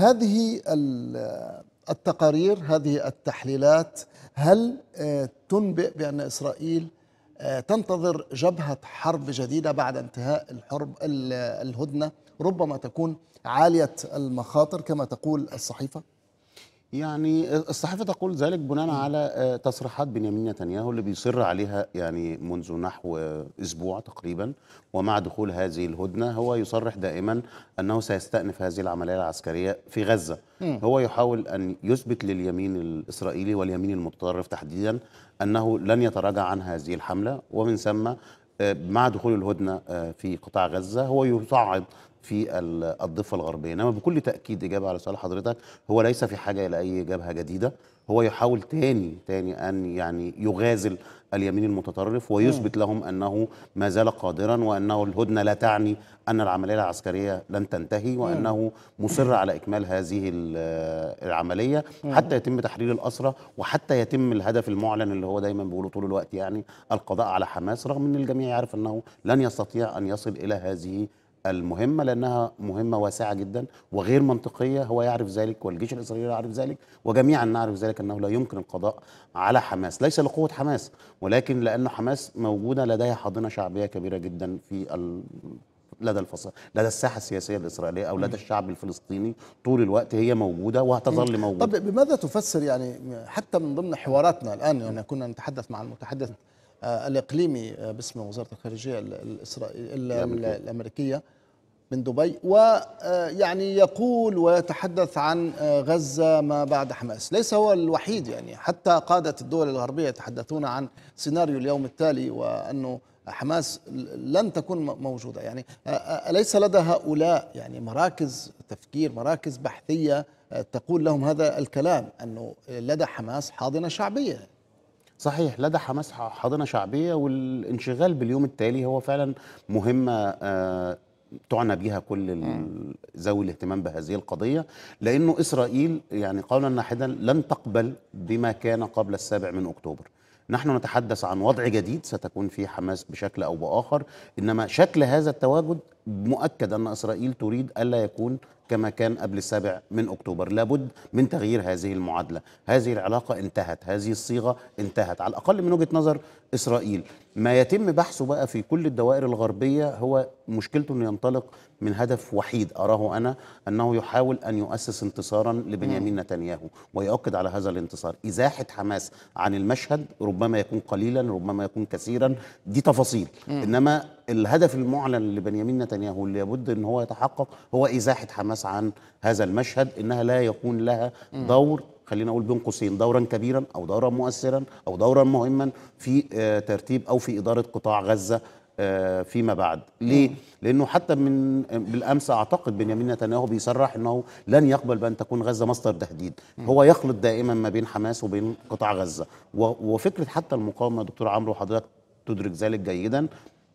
هذه التقارير هذه التحليلات هل آه، تنبئ بأن إسرائيل آه، تنتظر جبهة حرب جديدة بعد انتهاء الحرب الهدنة ربما تكون عالية المخاطر كما تقول الصحيفة؟ يعني الصحافه تقول ذلك بناء على آه، تصريحات بنيامين نتنياهو اللي بيصر عليها يعني منذ نحو اسبوع تقريبا ومع دخول هذه الهدنه هو يصرح دائما انه سيستأنف هذه العمليه العسكريه في غزه م. هو يحاول ان يثبت لليمين الاسرائيلي واليمين المتطرف تحديدا انه لن يتراجع عن هذه الحمله ومن ثم آه، مع دخول الهدنه آه، في قطاع غزه هو يصعد في الضفه الغربيه انما بكل تاكيد اجابه على سؤال حضرتك هو ليس في حاجه الى اي جبهه جديده هو يحاول تاني تاني ان يعني يغازل اليمين المتطرف ويثبت لهم انه ما زال قادرا وانه الهدنه لا تعني ان العمليه العسكريه لن تنتهي وانه مصر على اكمال هذه العمليه حتى يتم تحرير الاسرى وحتى يتم الهدف المعلن اللي هو دايما بيقوله طول الوقت يعني القضاء على حماس رغم ان الجميع يعرف انه لن يستطيع ان يصل الى هذه المهمة لأنها مهمة واسعة جدا وغير منطقية هو يعرف ذلك والجيش الإسرائيلي يعرف ذلك وجميعا نعرف ذلك أنه لا يمكن القضاء على حماس ليس لقوة حماس ولكن لأن حماس موجودة لديها حاضنة شعبية كبيرة جدا في ال... لدى الفصل لدى الساحه السياسيه الاسرائيليه او لدى الشعب الفلسطيني طول الوقت هي موجوده وهتظل موجوده طب بماذا تفسر يعني حتى من ضمن حواراتنا الان يعني كنا نتحدث مع المتحدث آه، الإقليمي آه، باسم وزارة الخارجية الإسرائيلية الأمريكية من دبي ويعني آه، يقول ويتحدث عن غزة ما بعد حماس ليس هو الوحيد يعني حتى قادة الدول الغربية يتحدثون عن سيناريو اليوم التالي وأنه حماس لن تكون موجودة يعني أليس لدى هؤلاء يعني مراكز تفكير مراكز بحثية تقول لهم هذا الكلام أنه لدى حماس حاضنة شعبية صحيح لدى حماس حاضنه شعبيه والانشغال باليوم التالي هو فعلا مهمه آه، تعنى بها كل ذوي الاهتمام بهذه القضية لأنه إسرائيل يعني قولا واحدا لن تقبل بما كان قبل السابع من أكتوبر نحن نتحدث عن وضع جديد ستكون فيه حماس بشكل أو بآخر إنما شكل هذا التواجد مؤكد أن إسرائيل تريد ألا يكون كما كان قبل السابع من أكتوبر لابد من تغيير هذه المعادلة هذه العلاقة انتهت هذه الصيغة انتهت على الأقل من وجهة نظر إسرائيل ما يتم بحثه بقى في كل الدوائر الغربية هو مشكلته أنه ينطلق من هدف وحيد أراه أنا أنه يحاول أن يؤسس انتصارا لبنيامين نعم. نتنياهو ويؤكد على هذا الانتصار إزاحة حماس عن المشهد ربما يكون قليلا ربما يكون كثيرا دي تفاصيل إنما الهدف المعلن لبنيامين نتنياهو اللي لابد ان هو يتحقق هو ازاحه حماس عن هذا المشهد انها لا يكون لها دور خلينا نقول بين قوسين دورا كبيرا او دورا مؤثرا او دورا مهما في آه، ترتيب او في اداره قطاع غزه آه، فيما بعد ليه لانه حتى من بالامس اعتقد بنيامين نتنياهو بيصرح انه لن يقبل بان تكون غزه مصدر تهديد هو يخلط دائما ما بين حماس وبين قطاع غزه وفكره حتى المقاومه دكتور عمرو حضرتك تدرك ذلك جيدا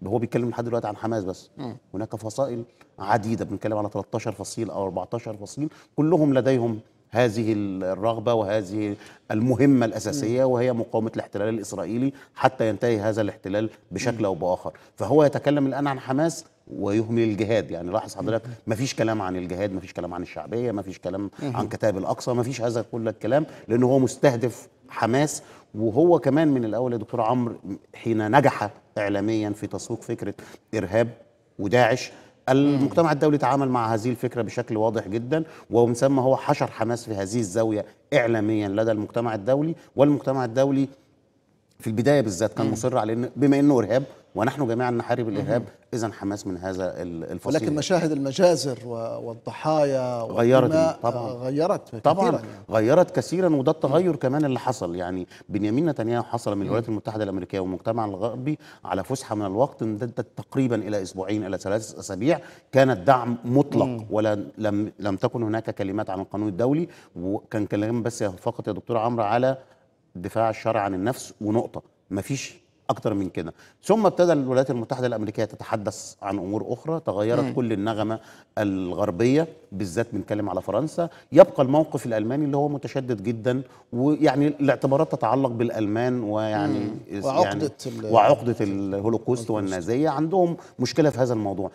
هو بيتكلم لحد دلوقتي عن حماس بس م. هناك فصائل عديده بنتكلم على 13 فصيل او 14 فصيل كلهم لديهم هذه الرغبه وهذه المهمه الاساسيه وهي مقاومه الاحتلال الاسرائيلي حتى ينتهي هذا الاحتلال بشكل او باخر فهو يتكلم الان عن حماس ويهمل الجهاد يعني لاحظ حضرتك ما فيش كلام عن الجهاد ما فيش كلام عن الشعبيه ما فيش كلام عن كتاب الاقصى ما فيش هذا كل الكلام لان هو مستهدف حماس وهو كمان من الاول يا دكتور عمرو حين نجح اعلاميا في تسويق فكره ارهاب وداعش المجتمع الدولي تعامل مع هذه الفكره بشكل واضح جدا ومن ثم هو حشر حماس في هذه الزاويه اعلاميا لدى المجتمع الدولي والمجتمع الدولي في البدايه بالذات كان مصر على ان بما انه ارهاب ونحن جميعا نحارب الارهاب اذا حماس من هذا الفصيل ولكن مشاهد المجازر والضحايا غيرت آه، طبعا غيرت طبعا كثيراً يعني. غيرت كثيرا وده التغير كمان اللي حصل يعني بنيامين نتنياهو حصل من الولايات المتحده الامريكيه والمجتمع الغربي على فسحه من الوقت امتدت تقريبا الى اسبوعين الى ثلاث اسابيع كان الدعم مطلق ولا لم لم تكن هناك كلمات عن القانون الدولي وكان كلام بس فقط يا دكتور عمرو على دفاع الشرع عن النفس ونقطه ما فيش اكتر من كده ثم ابتدى الولايات المتحده الامريكيه تتحدث عن امور اخرى تغيرت كل النغمه الغربيه بالذات بنتكلم على فرنسا يبقى الموقف الالماني اللي هو متشدد جدا ويعني الاعتبارات تتعلق بالالمان ويعني وعقده يعني وعقده الهولوكوست والنازيه عندهم مشكله في هذا الموضوع